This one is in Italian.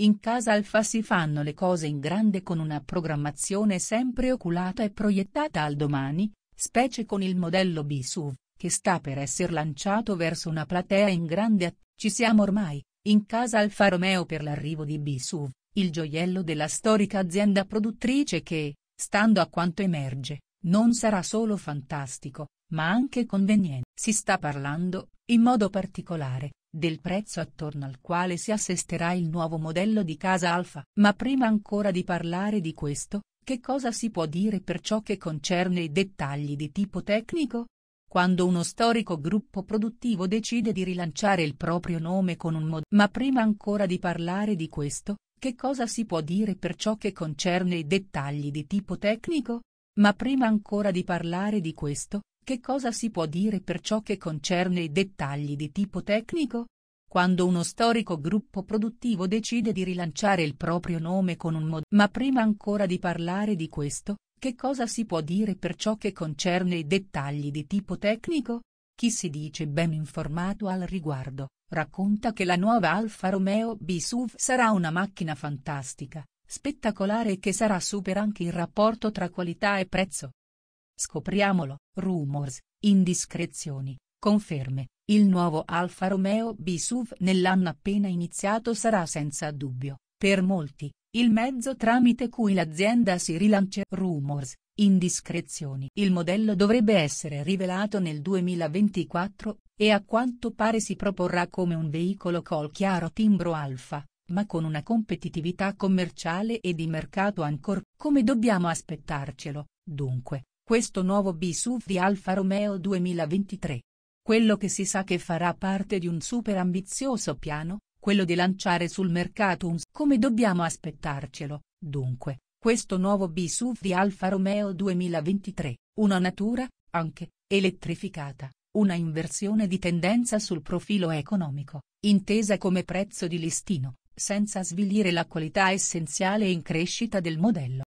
In casa Alfa si fanno le cose in grande con una programmazione sempre oculata e proiettata al domani, specie con il modello B-SUV, che sta per essere lanciato verso una platea in grande Ci siamo ormai, in casa Alfa Romeo per l'arrivo di B-SUV, il gioiello della storica azienda produttrice che, stando a quanto emerge, non sarà solo fantastico, ma anche conveniente. Si sta parlando, in modo particolare, del prezzo attorno al quale si assesterà il nuovo modello di casa Alfa. Ma prima ancora di parlare di questo, che cosa si può dire per ciò che concerne i dettagli di tipo tecnico? Quando uno storico gruppo produttivo decide di rilanciare il proprio nome con un modello. Ma prima ancora di parlare di questo, che cosa si può dire per ciò che concerne i dettagli di tipo tecnico? Ma prima ancora di parlare di questo, che cosa si può dire per ciò che concerne i dettagli di tipo tecnico? Quando uno storico gruppo produttivo decide di rilanciare il proprio nome con un modello. Ma prima ancora di parlare di questo, che cosa si può dire per ciò che concerne i dettagli di tipo tecnico? Chi si dice ben informato al riguardo, racconta che la nuova Alfa Romeo B-SUV sarà una macchina fantastica, spettacolare e che sarà super anche il rapporto tra qualità e prezzo. Scopriamolo, rumors, indiscrezioni, conferme, il nuovo Alfa Romeo B-SUV nell'anno appena iniziato sarà senza dubbio, per molti, il mezzo tramite cui l'azienda si rilancia. Rumors, indiscrezioni. Il modello dovrebbe essere rivelato nel 2024, e a quanto pare si proporrà come un veicolo col chiaro timbro alfa, ma con una competitività commerciale e di mercato ancora, come dobbiamo aspettarcelo, dunque, questo nuovo B-SUV di Alfa Romeo 2023. Quello che si sa che farà parte di un super ambizioso piano, quello di lanciare sul mercato un come dobbiamo aspettarcelo, dunque, questo nuovo B-SUV di Alfa Romeo 2023, una natura, anche, elettrificata, una inversione di tendenza sul profilo economico, intesa come prezzo di listino, senza svilire la qualità essenziale in crescita del modello.